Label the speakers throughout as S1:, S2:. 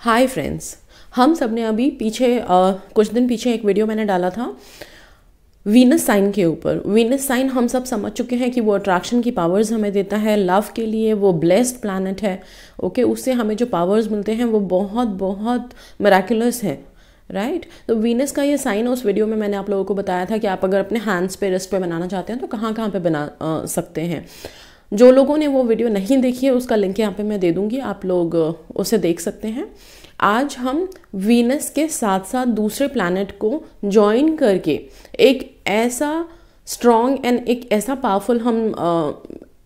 S1: Hi friends हम सब ने अभी पीछे आ, कुछ दिन पीछे एक वीडियो मैंने डाला था वीनस साइन के ऊपर वीनस साइन हम सब समझ चुके हैं कि वो अट्रैक्शन की पावर्स हमें देता है लव के लिए वो ब्लेस्ड प्लानट है ओके उससे हमें जो पावर्स मिलते हैं वो बहुत बहुत मराकुलस हैं राइट right? तो वीनस का ये साइन उस वीडियो में मैंने आप लोगों को बताया था कि आप अगर अपने हैंड्स पे रिस्ट पे बनाना चाहते हैं तो कहाँ कहाँ पे बना आ, सकते हैं जो लोगों ने वो वीडियो नहीं देखी है उसका लिंक यहाँ पे मैं दे दूँगी आप लोग उसे देख सकते हैं आज हम वीनस के साथ साथ दूसरे प्लानट को ज्वाइन करके एक ऐसा स्ट्रॉन्ग एंड एक ऐसा पावरफुल हम आ,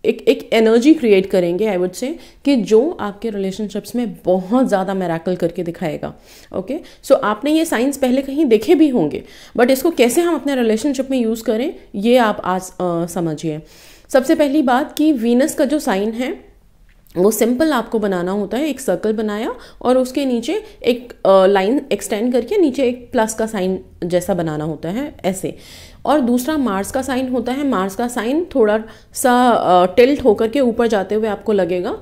S1: एक एक एनर्जी क्रिएट करेंगे आई वुड से कि जो आपके रिलेशनशिप्स में बहुत ज़्यादा मैराकल करके दिखाएगा ओके okay? सो so, आपने ये साइंस पहले कहीं देखे भी होंगे बट इसको कैसे हम अपने रिलेशनशिप में यूज़ करें ये आप आज समझिए सबसे पहली बात कि वीनस का जो साइन है वो सिंपल आपको बनाना होता है एक सर्कल बनाया और उसके नीचे एक लाइन एक्सटेंड करके नीचे एक प्लस का साइन जैसा बनाना होता है ऐसे और दूसरा मार्स का साइन होता है मार्स का साइन थोड़ा सा टिल्ट होकर के ऊपर जाते हुए आपको लगेगा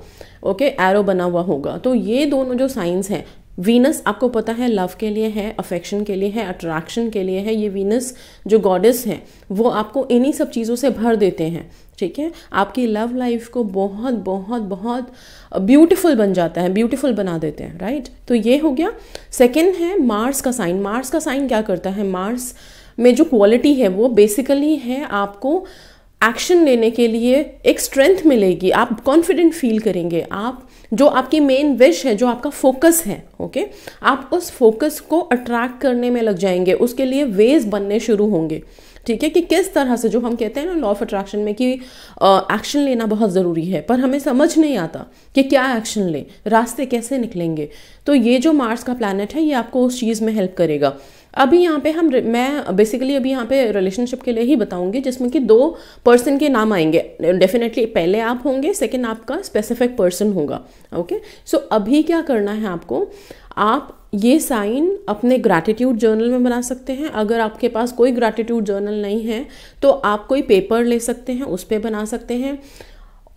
S1: ओके एरो बना हुआ होगा तो ये दोनों जो साइंस हैं वीनस आपको पता है लव के लिए है अफेक्शन के लिए है अट्रैक्शन के लिए है ये वीनस जो गॉडेस हैं वो आपको इन्हीं सब चीज़ों से भर देते हैं ठीक है आपकी लव लाइफ को बहुत बहुत बहुत ब्यूटीफुल बन जाता है ब्यूटीफुल बना देते हैं राइट तो ये हो गया सेकेंड है मार्स का साइन मार्स का साइन क्या करता है मार्स में जो क्वालिटी है वो बेसिकली है आपको एक्शन लेने के लिए एक स्ट्रेंथ मिलेगी आप कॉन्फिडेंट फील करेंगे आप जो आपकी मेन विश है जो आपका फोकस है ओके okay? आप उस फोकस को अट्रैक्ट करने में लग जाएंगे उसके लिए वेज बनने शुरू होंगे ठीक है कि किस तरह से जो हम कहते हैं ना लॉ ऑफ अट्रैक्शन में कि एक्शन लेना बहुत ज़रूरी है पर हमें समझ नहीं आता कि क्या एक्शन लें रास्ते कैसे निकलेंगे तो ये जो मार्स का प्लानट है ये आपको उस चीज़ में हेल्प करेगा अभी यहाँ पे हम मैं बेसिकली अभी यहाँ पे रिलेशनशिप के लिए ही बताऊंगी जिसमें कि दो पर्सन के नाम आएंगे डेफिनेटली पहले आप होंगे सेकेंड आपका स्पेसिफिक पर्सन होगा ओके सो so, अभी क्या करना है आपको आप ये साइन अपने ग्रैटिट्यूड जर्नल में बना सकते हैं अगर आपके पास कोई ग्रैटिट्यूड जर्नल नहीं है तो आप कोई पेपर ले सकते हैं उस पर बना सकते हैं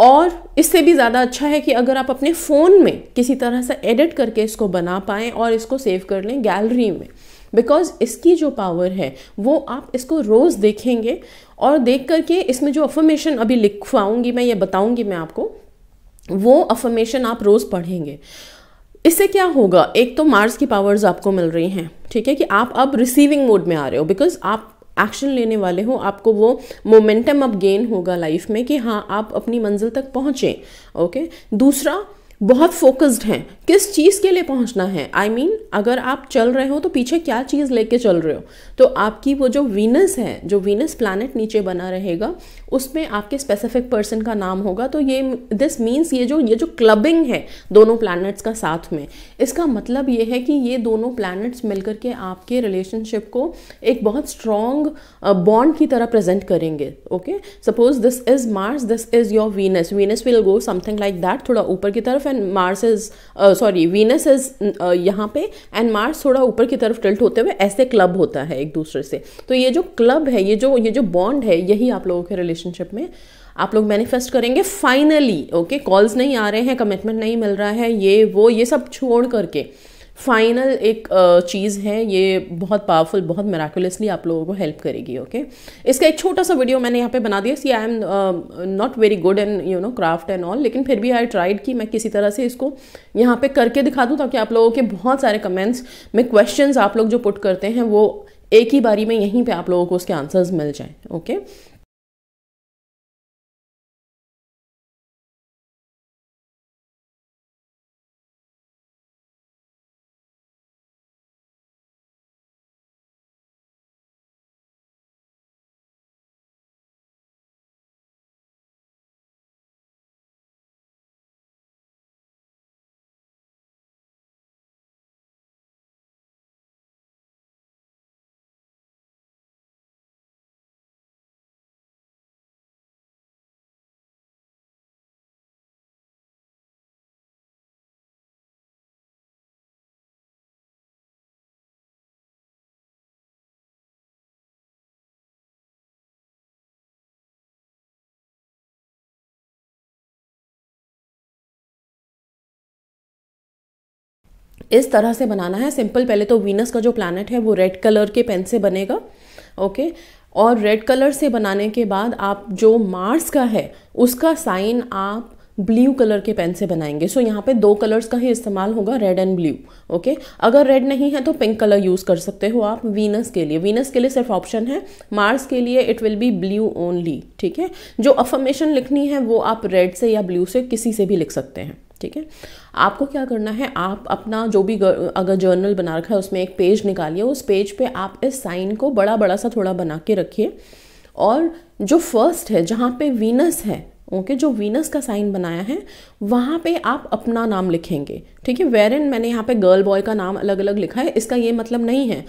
S1: और इससे भी ज़्यादा अच्छा है कि अगर आप अपने फ़ोन में किसी तरह से एडिट करके इसको बना पाएँ और इसको सेव कर लें गैलरी में बिकॉज इसकी जो पावर है वो आप इसको रोज़ देखेंगे और देख करके इसमें जो अफर्मेशन अभी लिखवाऊंगी मैं ये बताऊंगी मैं आपको वो अफर्मेशन आप रोज़ पढ़ेंगे इससे क्या होगा एक तो मार्स की पावर्स आपको मिल रही हैं ठीक है कि आप अब रिसीविंग मोड में आ रहे हो बिकॉज आप एक्शन लेने वाले हो आपको वो मोमेंटम अब गेन होगा लाइफ में कि हाँ आप अपनी मंजिल तक पहुँचें ओके दूसरा बहुत फोकस्ड हैं किस चीज़ के लिए पहुंचना है आई I मीन mean, अगर आप चल रहे हो तो पीछे क्या चीज़ लेके चल रहे हो तो आपकी वो जो वीनस है जो वीनस प्लानट नीचे बना रहेगा उसमें आपके स्पेसिफिक पर्सन का नाम होगा तो ये दिस मीन्स ये जो ये जो क्लबिंग है दोनों प्लानट्स का साथ में इसका मतलब ये है कि ये दोनों प्लानट्स मिलकर के आपके रिलेशनशिप को एक बहुत स्ट्रॉन्ग बॉन्ड uh, की तरह प्रेजेंट करेंगे okay suppose this is Mars this is your Venus Venus will go something like that थोड़ा ऊपर की तरफ and Mars is sorry Venus is यहाँ पे एंड मार्स थोड़ा ऊपर की तरफ टल्ट होते हुए ऐसे क्लब होता है एक दूसरे से तो ये जो क्लब है ये जो ये जो बॉन्ड है यही आप लोगों के रिलेशनशिप में आप लोग मैनिफेस्ट करेंगे फाइनली ओके कॉल्स नहीं आ रहे हैं कमिटमेंट नहीं मिल रहा है ये वो ये सब छोड़ करके फाइनल एक चीज़ है ये बहुत पावरफुल बहुत मेराकुलसली आप लोगों को हेल्प करेगी ओके इसका एक छोटा सा वीडियो मैंने यहाँ पे बना दिया see I am not very good in you know craft and all लेकिन फिर भी आई ट्राइड कि मैं किसी तरह से इसको यहाँ पे करके दिखा दूँ ताकि आप लोगों के बहुत सारे कमेंट्स में क्वेश्चन आप लोग जो पुट करते हैं वो एक ही बारी में यहीं पर आप लोगों को उसके आंसर्स मिल जाएँ ओके okay? इस तरह से बनाना है सिंपल पहले तो वीनस का जो प्लानट है वो रेड कलर के पेन से बनेगा ओके और रेड कलर से बनाने के बाद आप जो मार्स का है उसका साइन आप ब्लू कलर के पेन से बनाएंगे सो so, यहाँ पे दो कलर्स का ही इस्तेमाल होगा रेड एंड ब्लू ओके अगर रेड नहीं है तो पिंक कलर यूज़ कर सकते हो आप वीनस के लिए वीनस के लिए सिर्फ ऑप्शन है मार्स के लिए it will be blue only ठीक है जो अफर्मेशन लिखनी है वो आप रेड से या ब्लू से किसी से भी लिख सकते हैं ठीक है आपको क्या करना है आप अपना जो भी अगर जर्नल बना रखा है उसमें एक पेज निकालिए उस पेज पे आप इस साइन को बड़ा बड़ा सा थोड़ा बना के रखिए और जो फर्स्ट है जहाँ पे वीनस है ओके okay, जो वीनस का साइन बनाया है वहाँ पे आप अपना नाम लिखेंगे ठीक है वेरन मैंने यहाँ पे गर्ल बॉय का नाम अलग अलग लिखा है इसका ये मतलब नहीं है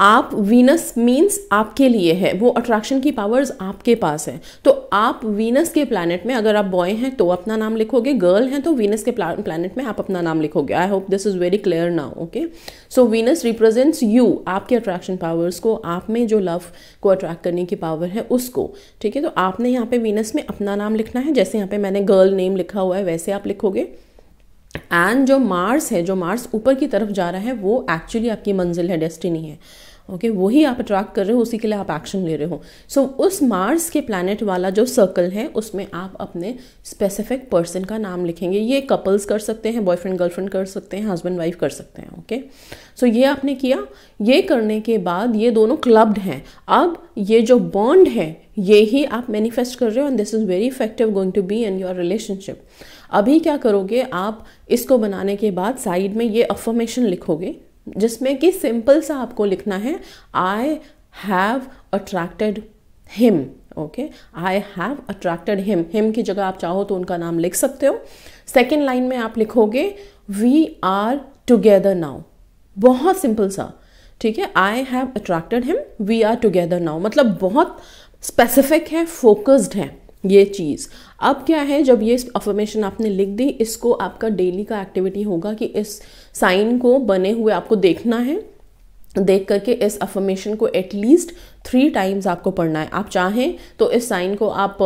S1: आप वीनस मीन्स आपके लिए है वो अट्रैक्शन की पावर्स आपके पास है तो आप वीनस के प्लानट में अगर आप बॉय हैं तो अपना नाम लिखोगे गर्ल हैं तो वीनस के प्लानट में आप अपना नाम लिखोगे I hope this is very clear now okay so Venus represents you आपके अट्रैक्शन पावर्स को आप में जो लव को अट्रैक्ट करने की पावर है उसको ठीक है तो आपने यहाँ पे वीनस में अपना नाम लिखना है जैसे यहाँ पे मैंने गर्ल नेम लिखा हुआ है वैसे आप लिखोगे एंड जो मार्स है जो मार्स ऊपर की तरफ जा रहा है वो एक्चुअली आपकी मंजिल है डेस्टिनी है ओके okay, वही आप अट्रैक्ट कर रहे हो उसी के लिए आप एक्शन ले रहे हो सो so, उस मार्स के प्लानट वाला जो सर्कल है उसमें आप अपने स्पेसिफिक पर्सन का नाम लिखेंगे ये कपल्स कर सकते हैं बॉयफ्रेंड गर्लफ्रेंड कर सकते हैं हस्बैंड वाइफ कर सकते हैं ओके okay? सो so, ये आपने किया ये करने के बाद ये दोनों क्लब्ड हैं अब ये जो बॉन्ड है ये ही आप मैनिफेस्ट कर रहे हो and this is very effective going to be in your relationship अभी क्या करोगे आप इसको बनाने के बाद साइड में ये अफर्मेशन लिखोगे जिसमें कि सिंपल सा आपको लिखना है I have attracted him okay I have attracted him him की जगह आप चाहो तो उनका नाम लिख सकते हो सेकेंड लाइन में आप लिखोगे वी आर टुगेदर नाउ बहुत सिंपल सा ठीक है I have attracted him we are together now मतलब बहुत स्पेसिफिक है फोकस्ड है ये चीज़ अब क्या है जब ये अफर्मेशन आपने लिख दी इसको आपका डेली का एक्टिविटी होगा कि इस साइन को बने हुए आपको देखना है देख करके इस अफर्मेशन को एटलीस्ट थ्री टाइम्स आपको पढ़ना है आप चाहें तो इस साइन को आप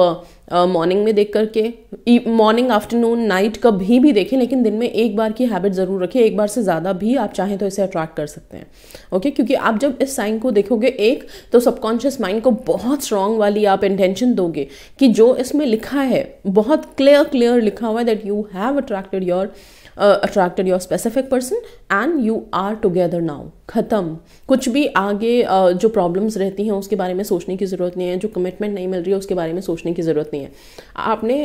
S1: मॉर्निंग में देख करके मॉर्निंग आफ्टरनून नाइट कभी भी देखें लेकिन दिन में एक बार की हैबिट ज़रूर रखें एक बार से ज़्यादा भी आप चाहें तो इसे अट्रैक्ट कर सकते हैं ओके okay? क्योंकि आप जब इस साइन को देखोगे एक तो सबकॉन्शियस माइंड को बहुत स्ट्रांग वाली आप इंटेंशन दोगे कि जो इसमें लिखा है बहुत क्लियर क्लियर लिखा हुआ है that you have attracted your attracted your specific person and you are together now ख़त्म कुछ भी आगे जो प्रॉब्लम्स रहती हैं उसके बारे में सोचने की ज़रूरत नहीं है जो कमिटमेंट नहीं मिल रही है उसके बारे में सोचने की ज़रूरत नहीं है आपने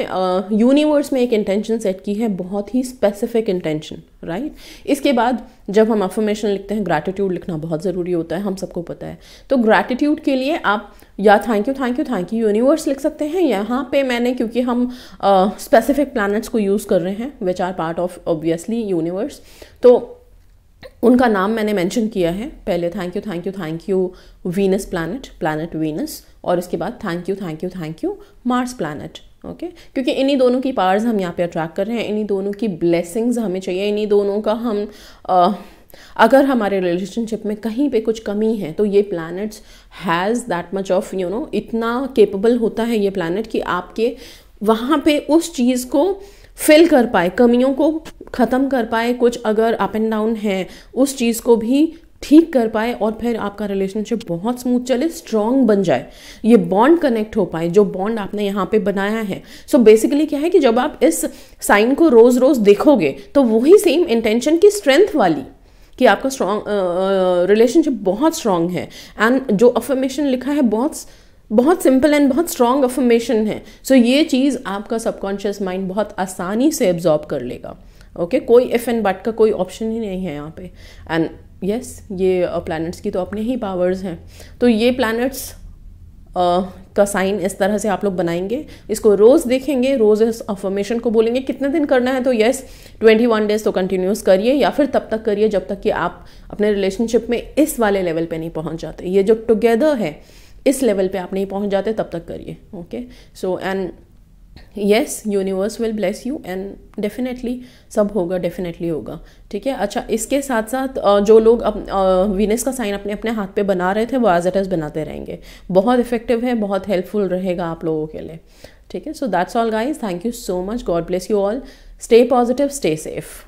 S1: यूनिवर्स में एक इंटेंशन सेट की है बहुत ही स्पेसिफिक इंटेंशन राइट इसके बाद जब हम अफर्मेशन लिखते हैं ग्रैटिट्यूड लिखना बहुत ज़रूरी होता है हम सबको पता है तो ग्रैटिट्यूड के लिए आप या thank you thank you thank you universe लिख सकते हैं यहाँ पे मैंने क्योंकि हम स्पेसिफिक uh, प्लैनेट्स को यूज़ कर रहे हैं which are part of obviously universe तो उनका नाम मैंने मेंशन किया है पहले thank you thank you thank you Venus planet planet Venus और इसके बाद thank you thank you thank you Mars planet okay okay? क्योंकि इन्हीं दोनों की पावर्स हम यहाँ पे अट्रैक्ट कर रहे हैं इन्हीं दोनों की ब्लेसिंग्स हमें चाहिए इन्हीं दोनों का हम आ, अगर हमारे रिलेशनशिप में कहीं पे कुछ कमी है तो ये planets has that much of you know इतना केपेबल होता है ये प्लानट कि आपके वहाँ पे उस चीज़ को फिल कर पाए कमियों को ख़त्म कर पाए कुछ अगर अप एंड डाउन है उस चीज़ को भी ठीक कर पाए और फिर आपका रिलेशनशिप बहुत स्मूथ चले स्ट्रॉन्ग बन जाए ये बॉन्ड कनेक्ट हो पाए जो बॉन्ड आपने यहाँ पे बनाया है सो so बेसिकली क्या है कि जब आप इस साइन को रोज़ रोज़ देखोगे तो वही सेम इंटेंशन की स्ट्रेंथ वाली कि आपका स्ट्रॉन्ग रिलेशनशिप uh, बहुत स्ट्रांग है एंड जो अफर्मेशन लिखा है बहुत बहुत सिंपल एंड बहुत स्ट्रांग अफर्मेशन है सो so, ये चीज़ आपका सबकॉन्शियस माइंड बहुत आसानी से एब्जॉर्ब कर लेगा ओके okay? कोई एफ एंड बट का कोई ऑप्शन ही नहीं है यहाँ पे एंड यस yes, ये प्लैनेट्स uh, की तो अपने ही पावर्स हैं तो ये प्लैनेट्स uh, का साइन इस तरह से आप लोग बनाएंगे इसको रोज़ देखेंगे रोज़ इस अफर्मेशन को बोलेंगे कितने दिन करना है तो यस ट्वेंटी वन डेज तो कंटिन्यूस करिए या फिर तब तक करिए जब तक कि आप अपने रिलेशनशिप में इस वाले लेवल पे नहीं पहुंच जाते ये जो टुगेदर है इस लेवल पे आप नहीं पहुंच जाते तब तक करिए okay so and yes universe will bless you and definitely सब होगा डेफिनेटली होगा ठीक है अच्छा इसके साथ साथ जो लोग अप वीनस का साइन अपने अपने हाथ पे बना रहे थे वो एज एट एज बनाते रहेंगे बहुत इफेक्टिव है बहुत हेल्पफुल रहेगा आप लोगों के लिए ठीक है so that's all guys thank you so much God bless you all stay positive stay safe